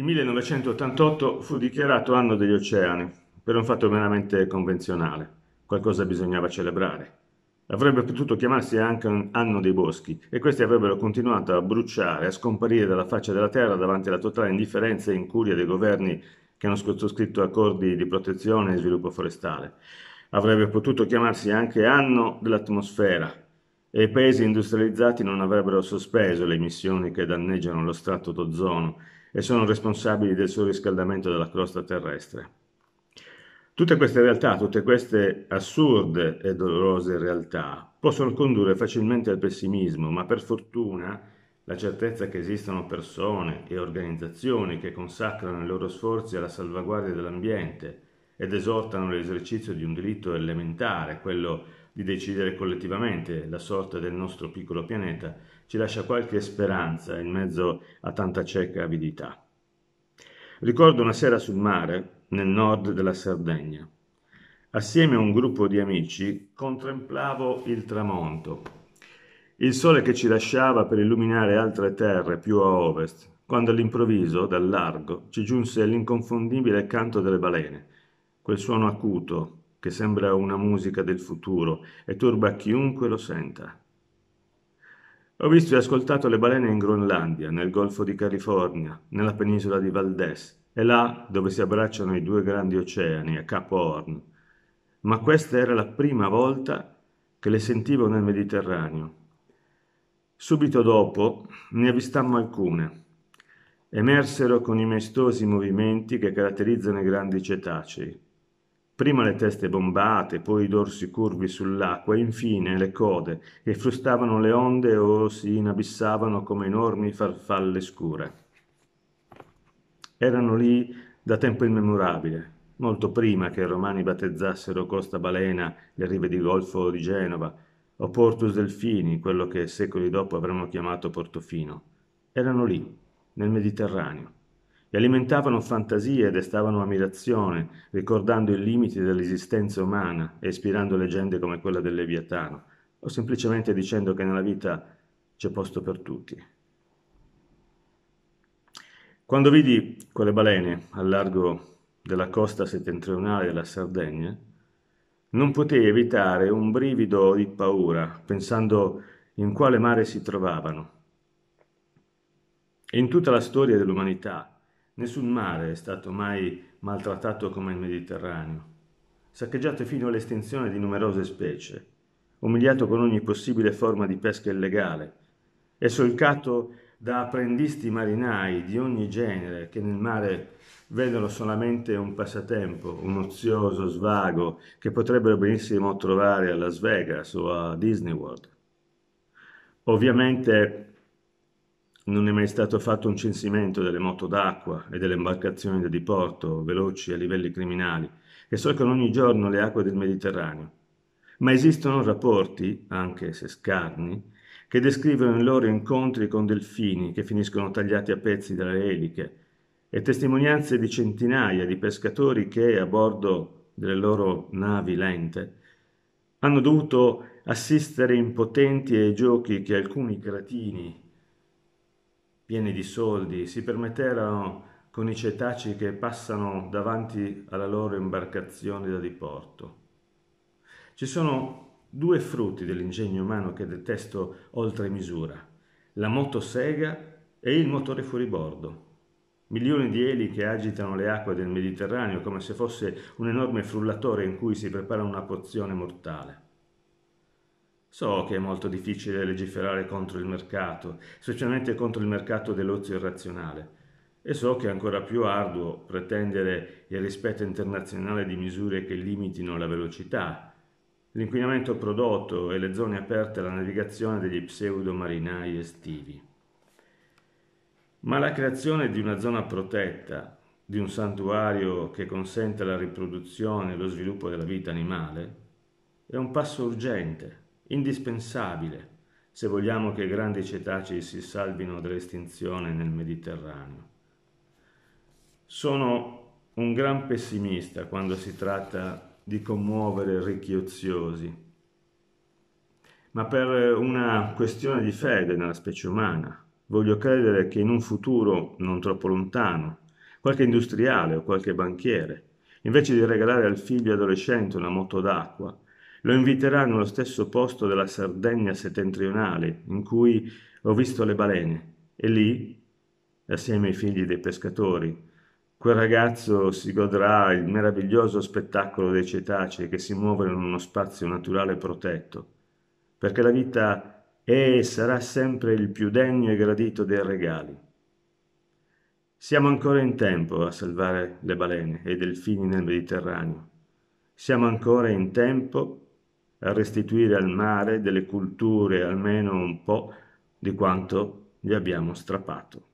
Il 1988 fu dichiarato anno degli oceani, per un fatto meramente convenzionale. Qualcosa bisognava celebrare. Avrebbe potuto chiamarsi anche un anno dei boschi, e questi avrebbero continuato a bruciare, a scomparire dalla faccia della terra davanti alla totale indifferenza e incuria dei governi che hanno sottoscritto accordi di protezione e sviluppo forestale. Avrebbe potuto chiamarsi anche anno dell'atmosfera, e i paesi industrializzati non avrebbero sospeso le emissioni che danneggiano lo strato d'ozono e sono responsabili del surriscaldamento della crosta terrestre. Tutte queste realtà, tutte queste assurde e dolorose realtà possono condurre facilmente al pessimismo, ma per fortuna la certezza che esistono persone e organizzazioni che consacrano i loro sforzi alla salvaguardia dell'ambiente ed esortano l'esercizio di un diritto elementare, quello di decidere collettivamente la sorte del nostro piccolo pianeta, ci lascia qualche speranza in mezzo a tanta cieca avidità. Ricordo una sera sul mare, nel nord della Sardegna. Assieme a un gruppo di amici contemplavo il tramonto, il sole che ci lasciava per illuminare altre terre più a ovest, quando all'improvviso, dal largo, ci giunse l'inconfondibile canto delle balene, quel suono acuto che sembra una musica del futuro e turba chiunque lo senta. Ho visto e ascoltato le balene in Groenlandia, nel Golfo di California, nella penisola di Valdez e là dove si abbracciano i due grandi oceani a Capo Horn. Ma questa era la prima volta che le sentivo nel Mediterraneo. Subito dopo ne avvistammo alcune. Emersero con i maestosi movimenti che caratterizzano i grandi cetacei prima le teste bombate, poi i dorsi curvi sull'acqua, infine le code, che frustavano le onde o si inabissavano come enormi farfalle scure. Erano lì da tempo immemorabile, molto prima che i romani battezzassero Costa Balena le rive di Golfo di Genova, o Portus Delfini, quello che secoli dopo avremmo chiamato Portofino. Erano lì, nel Mediterraneo e alimentavano fantasie e destavano ammirazione, ricordando i limiti dell'esistenza umana e ispirando leggende come quella del Leviatano, o semplicemente dicendo che nella vita c'è posto per tutti. Quando vidi quelle balene al largo della costa settentrionale della Sardegna, non potei evitare un brivido di paura, pensando in quale mare si trovavano. In tutta la storia dell'umanità, Nessun mare è stato mai maltrattato come il Mediterraneo, saccheggiato fino all'estinzione di numerose specie, umiliato con ogni possibile forma di pesca illegale e solcato da apprendisti marinai di ogni genere che nel mare vedono solamente un passatempo, un ozioso svago che potrebbero benissimo trovare a Las Vegas o a Disney World. Ovviamente non è mai stato fatto un censimento delle moto d'acqua e delle imbarcazioni da diporto veloci a livelli criminali che solcano ogni giorno le acque del Mediterraneo. Ma esistono rapporti, anche se scarni, che descrivono i loro incontri con delfini che finiscono tagliati a pezzi dalle eliche e testimonianze di centinaia di pescatori che, a bordo delle loro navi lente, hanno dovuto assistere impotenti ai giochi che alcuni cretini pieni di soldi, si permetterono con i cetacei che passano davanti alla loro imbarcazione da diporto. Ci sono due frutti dell'ingegno umano che detesto oltre misura, la motosega e il motore fuoribordo. Milioni di eli che agitano le acque del Mediterraneo come se fosse un enorme frullatore in cui si prepara una pozione mortale. So che è molto difficile legiferare contro il mercato, specialmente contro il mercato dell'ozio irrazionale, e so che è ancora più arduo pretendere il rispetto internazionale di misure che limitino la velocità, l'inquinamento prodotto e le zone aperte alla navigazione degli pseudo-marinai estivi. Ma la creazione di una zona protetta, di un santuario che consente la riproduzione e lo sviluppo della vita animale, è un passo urgente indispensabile se vogliamo che i grandi cetacei si salvino dall'estinzione nel Mediterraneo. Sono un gran pessimista quando si tratta di commuovere ricchi oziosi, ma per una questione di fede nella specie umana. Voglio credere che in un futuro non troppo lontano, qualche industriale o qualche banchiere, invece di regalare al figlio adolescente una moto d'acqua, lo inviterà nello stesso posto della Sardegna settentrionale in cui ho visto le balene e lì, assieme ai figli dei pescatori, quel ragazzo si godrà il meraviglioso spettacolo dei cetacei che si muovono in uno spazio naturale protetto, perché la vita è e sarà sempre il più degno e gradito dei regali. Siamo ancora in tempo a salvare le balene e i delfini nel Mediterraneo. Siamo ancora in tempo a restituire al mare delle culture almeno un po' di quanto gli abbiamo strappato.